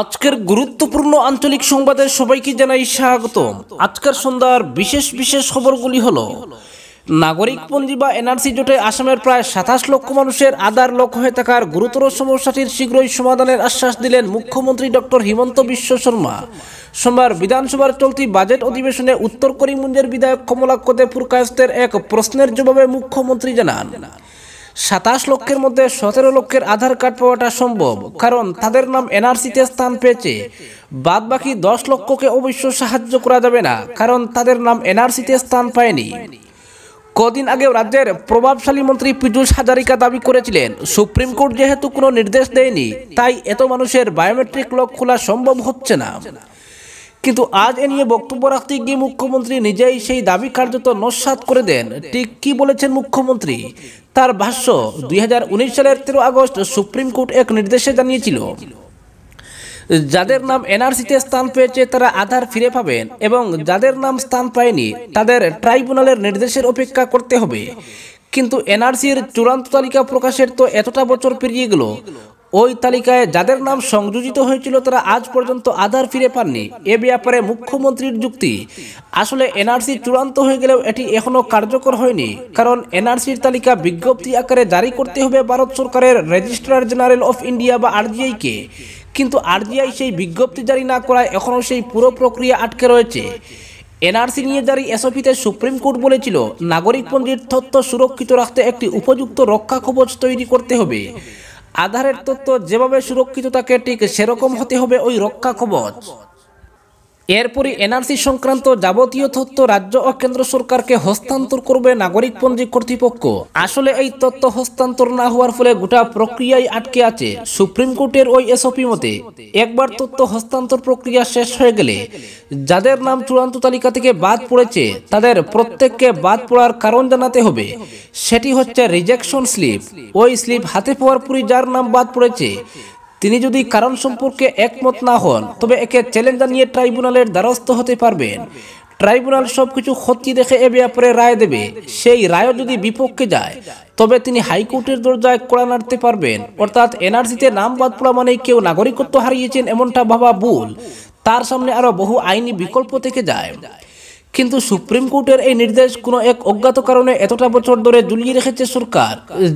আজকের গুরুত্বপূর্ণ আঞ্চলিক সংবাদে সবাইকে জানাই স্বাগত আজকের সন্ধ্যার বিশেষ বিশেষ খবরগুলি হল নাগরিক পঞ্জি বা এনআরসি জোটে আসামের প্রায় সাতাশ লক্ষ মানুষের আধার লক্ষ হয়ে থাকার গুরুতর সমস্যাটির শীঘ্রই সমাধানের আশ্বাস দিলেন মুখ্যমন্ত্রী ডক্টর হিমন্ত বিশ্ব শর্মা সোমবার বিধানসভার চলতি বাজেট অধিবেশনে উত্তর করিমগঞ্জের বিধায়ক কমলা কদেপুর কায়স্তের এক প্রশ্নের জবাবে মুখ্যমন্ত্রী জানান সাতাশ লক্ষের মধ্যে সতেরো লক্ষের আধার কার্ড পাওয়াটা সম্ভব কারণ তাদের নাম এনআরসিতে স্থান পেয়েছে বাদ বাকি দশ লক্ষকে অবশ্য সাহায্য করা যাবে না কারণ তাদের নাম এনআরসিতে স্থান পায়নি কদিন আগে রাজ্যের প্রভাবশালী মন্ত্রী পীযুষ হাজারিকা দাবি করেছিলেন সুপ্রিম কোর্ট যেহেতু কোনো নির্দেশ দেয়নি তাই এত মানুষের বায়োমেট্রিক লক খোলা সম্ভব হচ্ছে না কিন্তু আজ এ নিয়ে বক্তব্য রাখতে গিয়ে মুখ্যমন্ত্রী নিজেই সেই দাবি কার্যত নস্বাত করে দেন ঠিক কি বলেছেন মুখ্যমন্ত্রী তার ভাষ্য দুই সালের তেরো আগস্ট সুপ্রিম কোর্ট এক নির্দেশে জানিয়েছিল যাদের নাম এনআরসিতে স্থান পেয়েছে তারা আধার ফিরে পাবেন এবং যাদের নাম স্থান পায়নি তাদের ট্রাইব্যুনালের নির্দেশের অপেক্ষা করতে হবে কিন্তু এনআরসির চূড়ান্ত তালিকা প্রকাশের তো এতটা বছর পেরিয়ে গেল ওই তালিকায় যাদের নাম সংযোজিত হয়েছিল তারা আজ পর্যন্ত আধার ফিরে পাননি এ ব্যাপারে মুখ্যমন্ত্রীর যুক্তি আসলে এনআরসি চূড়ান্ত হয়ে গেলেও এটি এখনও কার্যকর হয়নি কারণ এনআরসির তালিকা বিজ্ঞপ্তি আকারে জারি করতে হবে ভারত সরকারের রেজিস্ট্রার জেনারেল অফ ইন্ডিয়া বা আরজিআইকে কিন্তু আরজিআই সেই বিজ্ঞপ্তি জারি না করায় এখনও সেই পুরো প্রক্রিয়া আটকে রয়েছে এনআরসি নিয়ে জারি এসওপিতে সুপ্রিম কোর্ট বলেছিল নাগরিকপঞ্জির তথ্য সুরক্ষিত রাখতে একটি উপযুক্ত রক্ষা কবচ তৈরি করতে হবে আধারের তত্ত্ব যেভাবে সুরক্ষিত থাকে ঠিক সেরকম হতে হবে ওই রক্ষা কবচ এরপরে এনআরসি সংক্রান্ত যাবতীয় তথ্য রাজ্য ও কেন্দ্র সরকারকে হস্তান্তর করবে নাগরিক পঞ্জী কর্তৃপক্ষ আসলে এই তথ্য হস্তান্তর না হওয়ার ফলে গোটা প্রক্রিয়ায় আটকে আছে সুপ্রিম কোর্টের ওই এসওপি মতে একবার তথ্য হস্তান্তর প্রক্রিয়া শেষ হয়ে গেলে যাদের নাম চূড়ান্ত তালিকা থেকে বাদ পড়েছে তাদের প্রত্যেককে বাদ পড়ার কারণ জানাতে হবে সেটি হচ্ছে রিজেকশন স্লিপ ওই স্লিপ হাতে পাওয়ার পরই যার নাম বাদ পড়েছে তিনি যদি কারণ সম্পর্কে একমত না হন তবে একে চ্যালেঞ্জ জানিয়ে ট্রাইব্যুনালের দ্বারস্থ হতে পারবেন ট্রাইব্যুনাল সবকিছু খতিয়ে দেখে এ ব্যাপারে রায় দেবে সেই রায়ও যদি বিপক্ষে যায় তবে তিনি হাইকোর্টের দরজায় কড়া নাড়তে পারবেন অর্থাৎ এনআরসিতে নাম বাদ পড়া মানে কেউ নাগরিকত্ব হারিয়েছেন এমনটা ভাবা ভুল তার সামনে আরও বহু আইনি বিকল্প থেকে যায় কিন্তু সুপ্রিম কোর্টের এই নির্দেশ কোন এক অজ্ঞাত কারণে এতটা বছর ধরে ঝুলিয়ে রেখেছে সরকার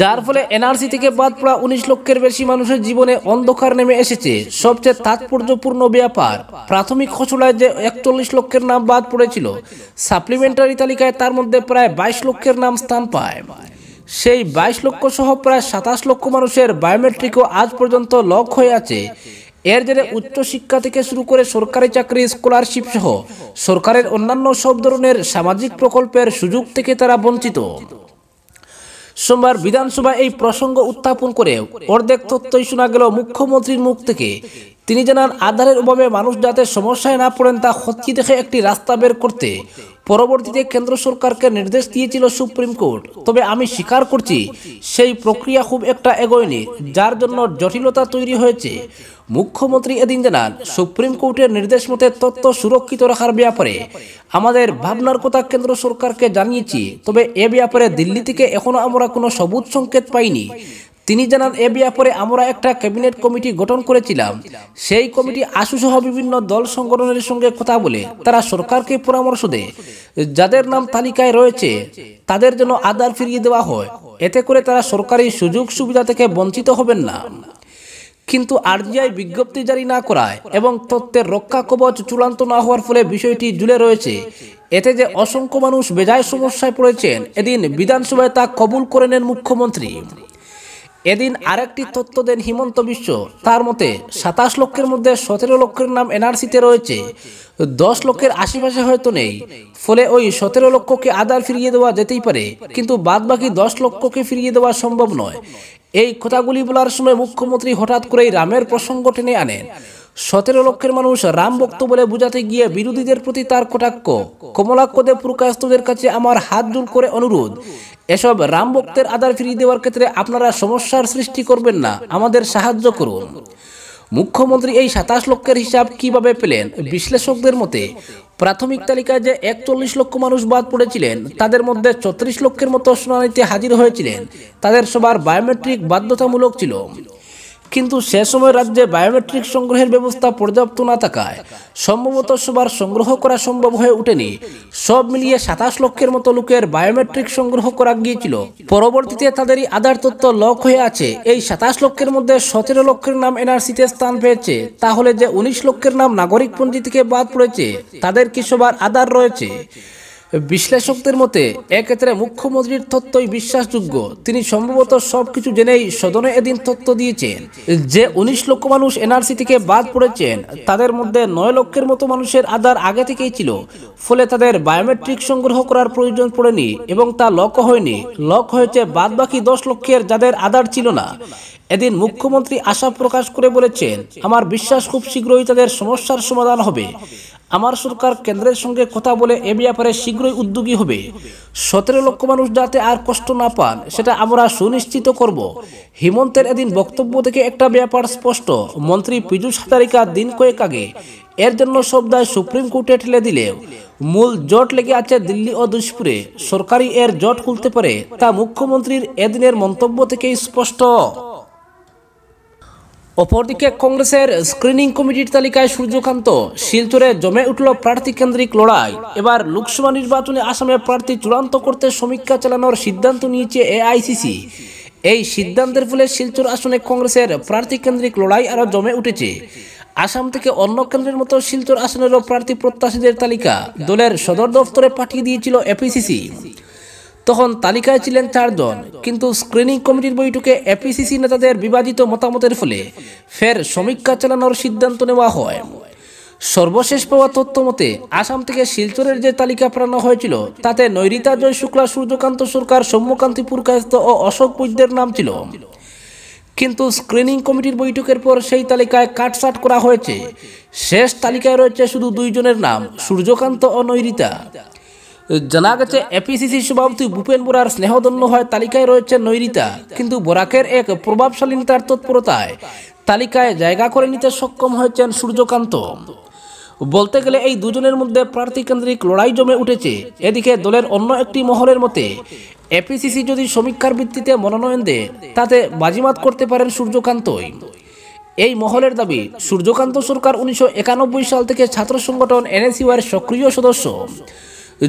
যার ফলে এনআরসি থেকে বাদ পড়া উনিশ লক্ষের বেশি মানুষের জীবনে অন্ধকার নেমে এসেছে সবচেয়ে তাৎপর্যপূর্ণ ব্যাপার প্রাথমিক খসড়ায় যে একচল্লিশ লক্ষের নাম বাদ পড়েছিল সাপ্লিমেন্টারি তালিকায় তার মধ্যে প্রায় বাইশ লক্ষের নাম স্থান পায় সেই বাইশ লক্ষ সহ প্রায় সাতাশ লক্ষ মানুষের বায়োমেট্রিকও আজ পর্যন্ত লক হয়ে আছে এর জেরে উচ্চশিক্ষা থেকে শুরু করে সরকারি চাকরি স্কলারশিপ সহ সরকারের অন্যান্য সব ধরনের সামাজিক প্রকল্পের সুযোগ থেকে তারা বঞ্চিত সোমবার বিধানসভায় এই প্রসঙ্গ উত্থাপন করে অর্ধেক তথ্যই শোনা গেল মুখ্যমন্ত্রীর মুখ থেকে তিনি জানান আধারের অভাবে মানুষ যাতে সমস্যায় না পড়েন তা হত্যি দেখে একটি রাস্তা বের করতে পরবর্তীতে কেন্দ্র সরকারকে নির্দেশ দিয়েছিল সুপ্রিম কোর্ট তবে আমি স্বীকার করছি সেই প্রক্রিয়া খুব একটা এগোয়নি যার জন্য জটিলতা তৈরি হয়েছে মুখ্যমন্ত্রী এদিন জানান সুপ্রিম কোর্টের নির্দেশ মতে তথ্য সুরক্ষিত রাখার ব্যাপারে আমাদের ভাবনার কথা কেন্দ্র সরকারকে জানিয়েছি তবে এ ব্যাপারে দিল্লি থেকে এখনও আমরা কোনো সবুজ সংকেত পাইনি তিনি জানান এ ব্যাপারে আমরা একটা ক্যাবিনেট কমিটি গঠন করেছিলাম সেই কমিটি আশুসহ বিভিন্ন দল সংগঠনের সঙ্গে কথা বলে তারা সরকারকে পরামর্শ দেয় যাদের নাম তালিকায় রয়েছে তাদের জন্য আদার ফিরিয়ে দেওয়া হয় এতে করে তারা সরকারি সুযোগ সুবিধা থেকে বঞ্চিত হবেন না কিন্তু আরজিআই বিজ্ঞপ্তি জারি না করায় এবং তথ্যের রক্ষা কবচ চূড়ান্ত না হওয়ার ফলে বিষয়টি জুড়ে রয়েছে এতে যে অসংখ্য মানুষ বেজায় সমস্যায় পড়েছেন এদিন বিধানসভায় তা কবুল করে নেন মুখ্যমন্ত্রী এদিন আরেকটি তথ্য দেন হিমন্ত বিশ্ব তার মতে সাতাশ লক্ষের মধ্যে সতেরো লক্ষের নাম এনআরসিতে রয়েছে দশ লক্ষের আশেপাশে হয়তো নেই ফলে ওই সতেরো লক্ষকে আদার ফিরিয়ে দেওয়া যেতেই পারে কিন্তু বাদ বাকি দশ লক্ষকে ফিরিয়ে দেওয়া সম্ভব নয় এই কথাগুলি বলার সময় মুখ্যমন্ত্রী হঠাৎ করেই রামের প্রসঙ্গ টেনে আনেন সতেরো লক্ষের মানুষ রাম ভক্ত বলে বুঝাতে গিয়ে বিরোধীদের প্রতি তার কটাক্ষ কমলাক্ষদে প্রকাশদের কাছে আমার হাত দূর করে অনুরোধ এসব রাম ভক্তের আধার ফিরিয়ে দেওয়ার ক্ষেত্রে আপনারা সমস্যার সৃষ্টি করবেন না আমাদের সাহায্য করুন মুখ্যমন্ত্রী এই সাতাশ লক্ষের হিসাব কিভাবে পেলেন বিশ্লেষকদের মতে প্রাথমিক তালিকায় যে একচল্লিশ লক্ষ মানুষ বাদ পড়েছিলেন তাদের মধ্যে চত্রিশ লক্ষের মতো শুনানিতে হাজির হয়েছিলেন তাদের সবার বায়োমেট্রিক বাধ্যতামূলক ছিল কিন্তু সে সময় রাজ্যে বায়োমেট্রিক সংগ্রহের ব্যবস্থা পর্যাপ্ত না থাকায় সম্ভবত সবার সংগ্রহ করা সম্ভব হয়ে ওঠেনি সব মিলিয়ে সাতাশ লক্ষের মতো লোকের বায়োমেট্রিক সংগ্রহ করা গিয়েছিল পরবর্তীতে তাদেরই আধার তথ্য লক হয়ে আছে এই সাতাশ লক্ষের মধ্যে সতেরো লক্ষের নাম এনআরসিতে স্থান পেয়েছে তাহলে যে উনিশ লক্ষের নাম পঞ্জি থেকে বাদ পড়েছে তাদের কি সবার আধার রয়েছে বিশ্লেষকদের মতে এক্ষেত্রে মুখ্যমন্ত্রীর তথ্যই বিশ্বাসযোগ্য তিনি সম্ভবত সবকিছু জেনেই সদনে এদিন তথ্য দিয়েছেন যে উনিশ লক্ষ মানুষ এনআরসি থেকে বাদ পড়েছেন তাদের মধ্যে নয় লক্ষের মতো মানুষের আধার আগে থেকেই ছিল ফলে তাদের বায়োমেট্রিক সংগ্রহ করার প্রয়োজন পড়েনি এবং তা লক হয়নি লক হয়েছে বাদ বাকি দশ লক্ষের যাদের আধার ছিল না এদিন মুখ্যমন্ত্রী আশা প্রকাশ করে বলেছেন আমার বিশ্বাস খুব শীঘ্রই তাদের সমস্যার সমাধান হবে আমার সরকার কেন্দ্রের সঙ্গে কথা বলে এ ব্যাপারে শীঘ্রই উদ্যোগী হবে সতেরো লক্ষ মানুষ যাতে আর কষ্ট না পান সেটা আমরা সুনিশ্চিত করব হিমন্তের এদিন বক্তব্য থেকে একটা ব্যাপার স্পষ্ট মন্ত্রী পীযুষ হাজারিকা দিন কয়েক আগে এর জন্য সব দায় সুপ্রিম কোর্টে ঠেলে দিলেও মূল জট লেগে আছে দিল্লি ও দুষপুরে সরকারি এর জট খুলতে পারে তা মুখ্যমন্ত্রীর এদিনের মন্তব্য থেকেই স্পষ্ট অপরদিকে কংগ্রেসের স্ক্রিনিং কমিটির তালিকায় সূর্যকান্ত শিলচরে জমে উঠল প্রার্থী কেন্দ্রিক লড়াই এবার লোকসভা নির্বাচনে আসামে প্রার্থী চূড়ান্ত করতে সমীক্ষা চালানোর সিদ্ধান্ত নিয়েছে এআইসিসি এই সিদ্ধান্তের ফলে শিলচর আসনে কংগ্রেসের প্রার্থী কেন্দ্রিক লড়াই আরও জমে উঠেছে আসাম থেকে অন্য কেন্দ্রের মতো শিলচর আসনেরও প্রার্থী প্রত্যাশীদের তালিকা দলের সদর দফতরে পাঠিয়ে দিয়েছিল এপিসিসি তখন তালিকায় ছিলেন চারজন কিন্তু স্ক্রিনিং কমিটির বৈঠকে এপিসিসি নেতাদের বিবাদিত মতামতের ফলে ফের সমীক্ষা চালানোর সিদ্ধান্ত নেওয়া হয় সর্বশেষ পাওয়া তথ্য মতে আসাম থেকে শিলচরের যে তালিকা প্রাণা হয়েছিল তাতে নৈরিতা জয় শুক্লা সূর্যকান্ত সরকার সৌম্যকান্তি পুরকায়স্ত ও অশোক বৈদ্যের নাম ছিল কিন্তু স্ক্রিনিং কমিটির বৈঠকের পর সেই তালিকায় কাটসাট করা হয়েছে শেষ তালিকায় রয়েছে শুধু দুইজনের নাম সূর্যকান্ত ও নৈরিতা জানা গেছে এপিসিসি সভাপতি ভূপেন বোরার স্নেহদন্য হয় তালিকায় রয়েছে নৈরিতা কিন্তু বোরাকের এক প্রভাবশালী নেতার তৎপরতায় তালিকায় জায়গা করে নিতে সক্ষম হয়েছেন সূর্যকান্ত বলতে গেলে এই দুজনের মধ্যে প্রার্থী কেন্দ্রিক লড়াই জমে উঠেছে এদিকে দলের অন্য একটি মহলের মতে এপিসিসি যদি সমীক্ষার ভিত্তিতে মনোনয়ন দেয় তাতে বাজিমাত করতে পারেন সূর্যকান্তই এই মহলের দাবি সূর্যকান্ত সরকার উনিশশো সাল থেকে ছাত্র সংগঠন এনএসইউয়ের সক্রিয় সদস্য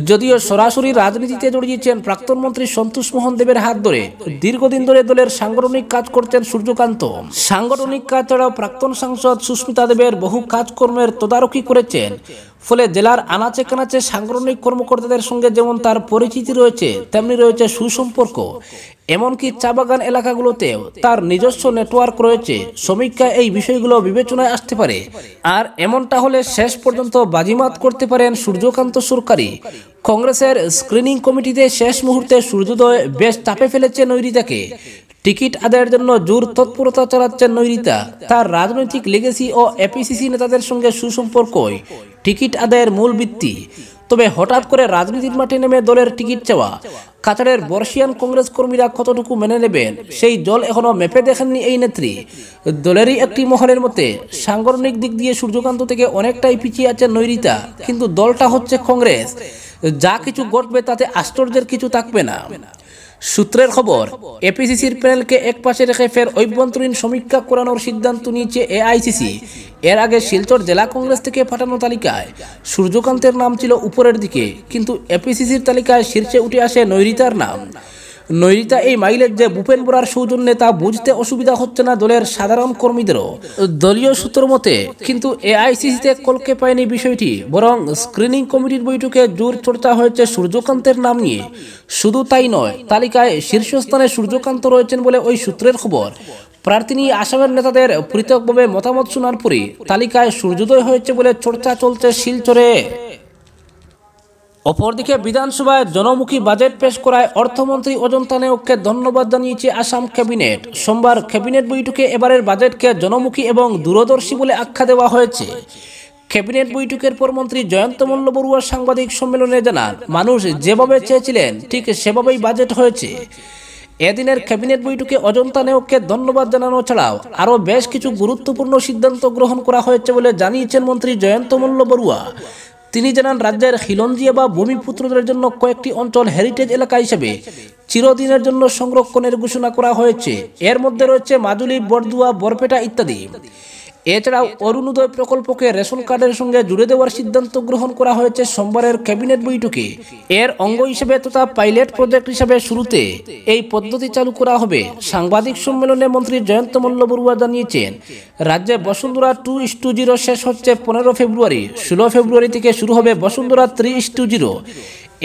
যদিও সরাসরি রাজনীতিতে জড়িয়েছেন প্রাক্তন মন্ত্রী সন্তোষ মোহন দেবের হাত ধরে দীর্ঘদিন ধরে দলের সাংগঠনিক কাজ করতেন সূর্যকান্ত সাংগঠনিক কাজ ছাড়াও প্রাক্তন সাংসদ সুস্মিতা দেবের বহু কাজকর্মের তদারকি করেছেন ফলে জেলার আনাচে কানাচে সাংগঠনিক কর্মকর্তাদের সঙ্গে যেমন তার পরিচিতি রয়েছে তেমনি রয়েছে সুসম্পর্ক এমনকি চা বাগান এলাকাগুলোতেও তার নিজস্ব নেটওয়ার্ক রয়েছে সমীক্ষা এই বিষয়গুলো বিবেচনায় আসতে পারে আর এমনটা হলে শেষ পর্যন্ত বাজিমাত করতে পারেন সূর্যকান্ত সরকারি কংগ্রেসের স্ক্রিনিং কমিটিতে শেষ মুহূর্তে সূর্যোদয় বেশ চাপে ফেলেছে নৈরিতাকে টিকিট আদায়ের জন্য জোর তৎপরতা চালাচ্ছেন নৈরিতা তার রাজনৈতিক লেগেসি ও এপিসিসি নেতাদের সঙ্গে সুসম্পর্কই টিকিট আদায়ের মূল ভিত্তি তবে হঠাৎ করে রাজনীতির মাঠে নেমে দলের টিকিট চাওয়া কাতারের বর্ষিয়ান কংগ্রেস কর্মীরা কতটুকু মেনে নেবেন সেই জল এখনও মেপে দেখেননি এই নেত্রী দলেরই একটি মহলের মতে সাংগঠনিক দিক দিয়ে সূর্যকান্ত থেকে অনেকটাই পিছিয়ে আছে নৈরিতা কিন্তু দলটা হচ্ছে কংগ্রেস যা কিছু ঘটবে তাতে আশ্চর্যের কিছু থাকবে না সূত্রের খবর এপিসিসির প্যানেলকে একপাশে রেখে ফের অভ্যন্তরীণ সমীক্ষা করানোর সিদ্ধান্ত নিয়েছে এআইসিসি এর আগে শিলচর জেলা কংগ্রেস থেকে পাঠানো তালিকায় সূর্যকান্তের নাম ছিল উপরের দিকে কিন্তু এপিসিসির তালিকায় শীর্ষে উঠে আসে নৈরিতার নাম নৈরিতা এই মাইলের যে ভূপেন বোরার সৌজন্যে তা বুঝতে অসুবিধা হচ্ছে না দলের সাধারণ কর্মীদেরও দলীয় সূত্র মতে কিন্তু এআইসিসিতে কলকে পায়নি বিষয়টি বরং স্ক্রিনিং কমিটির বৈঠকে জোর চর্চা হয়েছে সূর্যকান্তের নাম নিয়ে শুধু তাই নয় তালিকায় শীর্ষস্থানে সূর্যকান্ত রয়েছেন বলে ওই সূত্রের খবর প্রার্থী নিয়ে আসামের নেতাদের পৃথকভাবে মতামত শোনার পরে তালিকায় সূর্যোদয় হয়েছে বলে চর্চা চলছে শিলচরে অপরদিকে বিধানসভায় জনমুখী বাজেট পেশ করায় অর্থমন্ত্রী অজন্তা নেওককে ধন্যবাদ জানিয়েছে আসাম ক্যাবিনেট সোমবার ক্যাবিনেট বৈঠকে এবারের বাজেটকে জনমুখী এবং দূরদর্শী বলে আখ্যা দেওয়া হয়েছে ক্যাবিনেট বৈঠকের পর মন্ত্রী জয়ন্ত মল্ল বড়ুয়া সাংবাদিক সম্মেলনে জানান মানুষ যেভাবে চেয়েছিলেন ঠিক সেভাবেই বাজেট হয়েছে এদিনের ক্যাবিনেট বৈঠকে অজন্তা নেওককে ধন্যবাদ জানানো ছাড়াও আরও বেশ কিছু গুরুত্বপূর্ণ সিদ্ধান্ত গ্রহণ করা হয়েছে বলে জানিয়েছেন মন্ত্রী জয়ন্ত মল্ল বড়ুয়া তিনি জানান রাজ্যের খিলঞ্জিয়া বা ভূমিপুত্রদের জন্য কয়েকটি অঞ্চল হেরিটেজ এলাকা হিসেবে চিরদিনের জন্য সংরক্ষণের ঘোষণা করা হয়েছে এর মধ্যে রয়েছে মাজুলি বরদুয়া বরপেটা ইত্যাদি এছাড়াও অরুণোদয় প্রকল্পকে রেশন কার্ডের সঙ্গে জুড়ে দেওয়ার সিদ্ধান্ত গ্রহণ করা হয়েছে সোমবারের ক্যাবিনেট বৈঠকে এর অঙ্গ হিসেবে তথা পাইলট প্রজেক্ট হিসেবে শুরুতে এই পদ্ধতি চালু করা হবে সাংবাদিক সম্মেলনে মন্ত্রী জয়ন্ত মল্ল বড়ুয়া জানিয়েছেন রাজ্যে বসুন্ধরা টু ইস টু জিরো শেষ হচ্ছে পনেরো ফেব্রুয়ারি ষোলো ফেব্রুয়ারি থেকে শুরু হবে বসুন্ধরা থ্রি ইস টু জিরো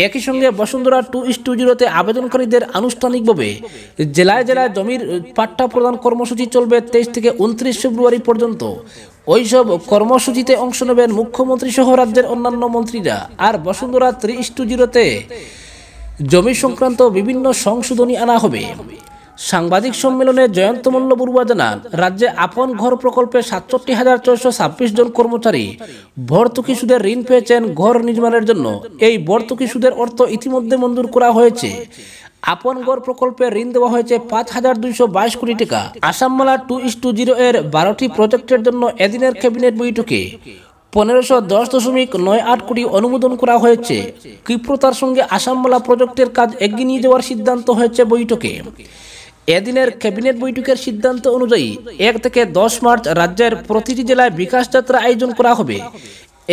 একই সঙ্গে বসুন্ধরা টু ইস টু জিরোতে আবেদনকারীদের আনুষ্ঠানিকভাবে জেলায় জেলায় জমির পাট্টা প্রদান কর্মসূচি চলবে তেইশ থেকে উনত্রিশ ফেব্রুয়ারি পর্যন্ত ওইসব কর্মসূচিতে অংশ নেবেন মুখ্যমন্ত্রী সহ রাজ্যের অন্যান্য মন্ত্রীরা আর বসুন্ধরা থ্রি ইস টু জিরোতে জমি সংক্রান্ত বিভিন্ন সংশোধনী আনা হবে সাংবাদিক সম্মেলনে জয়ন্ত মল্ল বড়ুয়া জানান রাজ্যে আপন ঘর প্রকল্পে সাতষট্টি হাজার ছয়শো ছাব্বিশ জন কর্মচারী ভর্তুকি সুদের ঋণ পেয়েছেন ঘর নির্মাণের জন্য এই ভর্তুকি সুদের অর্থ ইতিমধ্যে মঞ্জুর করা হয়েছে আপন গড় প্রকল্পে ঋণ দেওয়া হয়েছে পাঁচ হাজার দুইশো বাইশ কোটি টাকা আসাম মালা টু ইস টু জিরো এর বারোটি প্রজেক্টের জন্য এদিনের ক্যাবিনেট বৈঠকে পনেরোশো দশ দশমিক নয় আট কোটি অনুমোদন করা হয়েছে ক্ষিপ্রতার সঙ্গে আসামমালা প্রজেক্টের কাজ এগিয়ে নিয়ে যাওয়ার সিদ্ধান্ত হয়েছে বৈঠকে এদিনের ক্যাবিনেট বৈঠকের সিদ্ধান্ত অনুযায়ী এক থেকে দশ মার্চ রাজ্যের প্রতিটি জেলায় বিকাশ যাত্রা আয়োজন করা হবে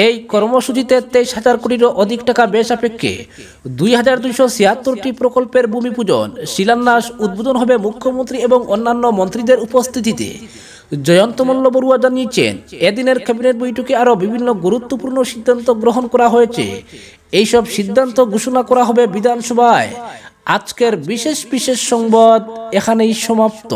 এই কর্মসূচিতে তেইশ হাজার কোটিরও অধিক টাকা ব্যয় সাপেক্ষে দুই হাজার দুইশো ছিয়াত্তরটি প্রকল্পের ভূমি পূজন শিলান্যাস উদ্বোধন হবে মুখ্যমন্ত্রী এবং অন্যান্য মন্ত্রীদের উপস্থিতিতে জয়ন্ত মল্ল বড়ুয়া জানিয়েছেন এদিনের ক্যাবিনেট বৈঠকে আরও বিভিন্ন গুরুত্বপূর্ণ সিদ্ধান্ত গ্রহণ করা হয়েছে এইসব সিদ্ধান্ত ঘোষণা করা হবে বিধানসভায় আজকের বিশেষ বিশেষ সংবাদ এখানেই সমাপ্ত